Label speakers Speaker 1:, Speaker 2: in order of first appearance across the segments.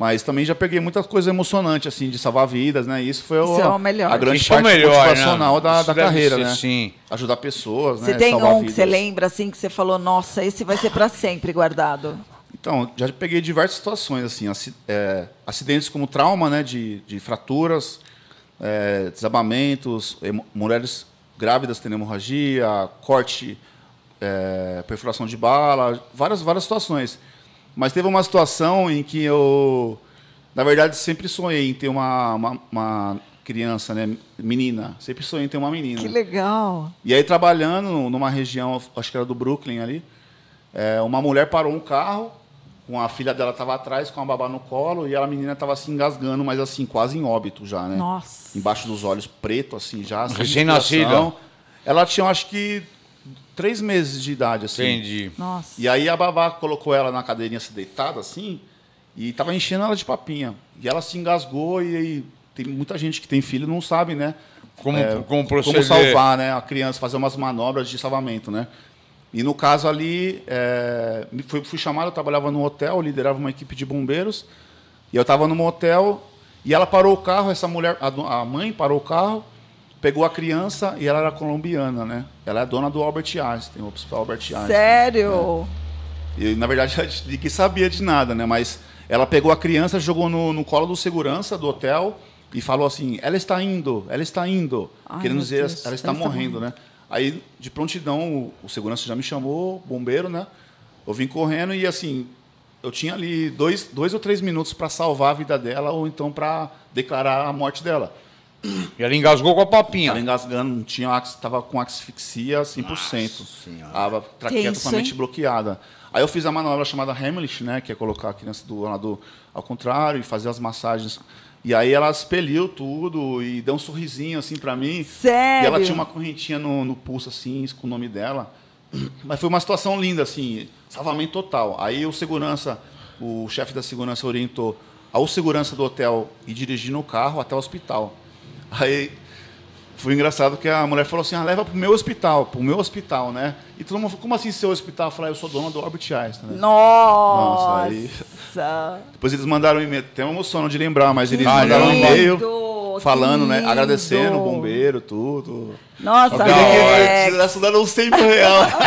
Speaker 1: Mas também já peguei muitas coisas emocionantes, assim, de salvar vidas, né? Isso foi Isso o, é o melhor. a grande Isso é parte melhor, né? motivacional né? da, da carreira, ser, né? Sim. Ajudar pessoas, você né? Você tem salvar um vidas. que você lembra, assim, que você falou, nossa, esse vai ser para sempre guardado? Então, já peguei diversas situações, assim, é, acidentes como trauma, né? De, de fraturas, é, desabamentos, mulheres grávidas tendo hemorragia, corte, é, perfuração de bala, várias, várias situações. Mas teve uma situação em que eu, na verdade, sempre sonhei em ter uma, uma, uma criança, né? Menina. Sempre sonhei em ter uma menina. Que legal. E aí, trabalhando numa região, acho que era do Brooklyn ali, é, uma mulher parou um carro, com a filha dela estava atrás, com a babá no colo, e a menina estava se assim, engasgando, mas assim, quase em óbito já, né? Nossa. Embaixo dos olhos preto, assim, já. Recém-nascida. Ela tinha, acho que três meses de idade, assim. Entendi. Nossa. E aí a babá colocou ela na cadeirinha assim, deitada, assim, e tava enchendo ela de papinha. E ela se engasgou e aí tem muita gente que tem filho não sabe, né? Como, é, como, proceder. como salvar, né? A criança, fazer umas manobras de salvamento, né? E no caso ali, é, fui, fui chamado, eu trabalhava no hotel, liderava uma equipe de bombeiros, e eu estava no hotel e ela parou o carro, essa mulher, a, a mãe parou o carro, pegou a criança e ela era colombiana, né? Ela é dona do Albert Einstein, o hospital Albert Einstein. Né? Sério? Né? E, na verdade, de que sabia de nada, né? Mas ela pegou a criança, jogou no, no colo do segurança do hotel e falou assim: ela está indo, ela está indo. Ai, Querendo dizer, ela está ela morrendo, né? Aí, de prontidão, o, o segurança já me chamou, bombeiro, né? Eu vim correndo e, assim, eu tinha ali dois, dois ou três minutos para salvar a vida dela ou então para declarar a morte dela. E ela engasgou com a papinha. Ela engasgando, tinha estava com asfixia 100%. Estava a traqueia totalmente bloqueada. Aí eu fiz a manobra chamada Hamlet, né, que é colocar a criança do lado ao contrário e fazer as massagens. E aí ela expeliu tudo e deu um sorrisinho assim para mim. Sério? E ela tinha uma correntinha no, no pulso assim, com o nome dela. Mas foi uma situação linda assim, salvamento total. Aí o segurança, o chefe da segurança orientou ao segurança do hotel e dirigir no carro até o hospital. Aí foi engraçado que a mulher falou assim: ah, leva pro meu hospital, pro meu hospital, né? E todo mundo falou: como assim seu hospital? Eu falei: ah, eu sou dona do Albert Einstein, né? Nossa! Nossa aí... Depois eles mandaram um e-mail, tem uma emoção de lembrar, mas eles mandaram um e-mail falando, né? Agradecendo o bombeiro, tudo. Nossa, é... que eles ajudaram 100 real.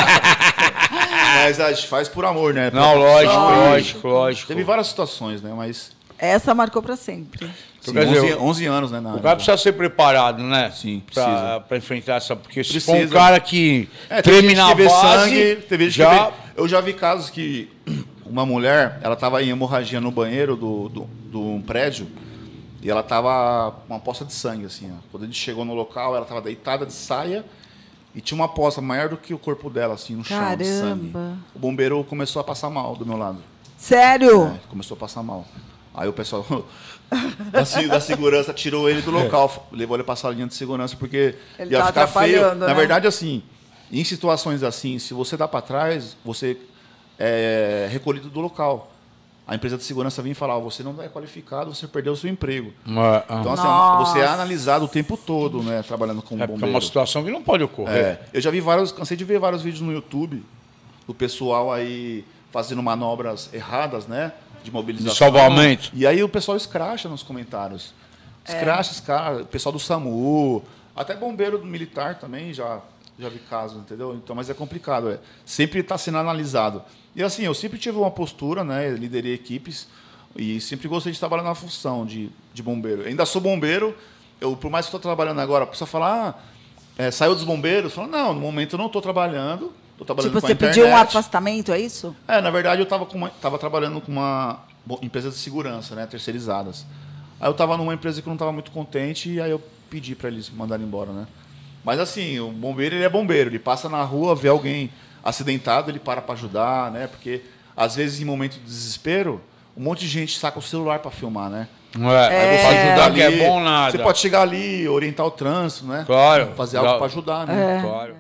Speaker 1: mas a gente faz por amor, né? Não, lógico, lógico, lógico. Teve várias situações, né? Mas essa marcou para sempre. Sim, dizer, 11, anos, né? Na, o cara precisa ser preparado, né? Sim, precisa. Para enfrentar essa. Porque se for um cara que é, treme na base, sangue, já... eu já vi casos que uma mulher, ela estava em hemorragia no banheiro do, do, do prédio e ela estava uma poça de sangue, assim. Ó. Quando a gente chegou no local, ela estava deitada de saia e tinha uma poça maior do que o corpo dela, assim, no Caramba. chão de sangue. O bombeiro começou a passar mal do meu lado. Sério? É, começou a passar mal. Aí o pessoal da, da segurança tirou ele do é. local, levou ele para a salinha de segurança, porque ele ia tá ficar feio. Né? Na verdade, assim, em situações assim, se você dá tá para trás, você é recolhido do local. A empresa de segurança vem e falava, você não é qualificado, você perdeu o seu emprego. Ah. Então, assim, é você é analisado o tempo todo, né? Trabalhando com é, bombeiro. É uma situação que não pode ocorrer. É, eu já vi vários, cansei de ver vários vídeos no YouTube do pessoal aí fazendo manobras erradas, né? de mobilização. De salvamento. E aí o pessoal escracha nos comentários. Escracha, é. escracha, o pessoal do SAMU, até bombeiro militar também já, já vi casos, entendeu? Então, mas é complicado, é. sempre está sendo analisado. E assim, eu sempre tive uma postura, né? liderei equipes e sempre gostei de trabalhar na função de, de bombeiro. Eu ainda sou bombeiro, eu, por mais que estou trabalhando agora, precisa falar ah, é, saiu dos bombeiros? Fala, não, no momento eu não estou trabalhando, Tô trabalhando tipo, com a você pediu um afastamento, é isso? É, na verdade eu estava tava trabalhando com uma empresa de segurança, né? Terceirizadas. Aí eu estava numa empresa que não estava muito contente e aí eu pedi para eles mandarem embora, né? Mas assim, o bombeiro ele é bombeiro, ele passa na rua, vê alguém acidentado, ele para para ajudar, né? Porque às vezes em momento de desespero, um monte de gente saca o celular para filmar, né? É? é, aí você é, ajudar ali, é bom nada. Você pode chegar ali, orientar o trânsito, né? Claro. Fazer algo para ajudar, né? É. Claro.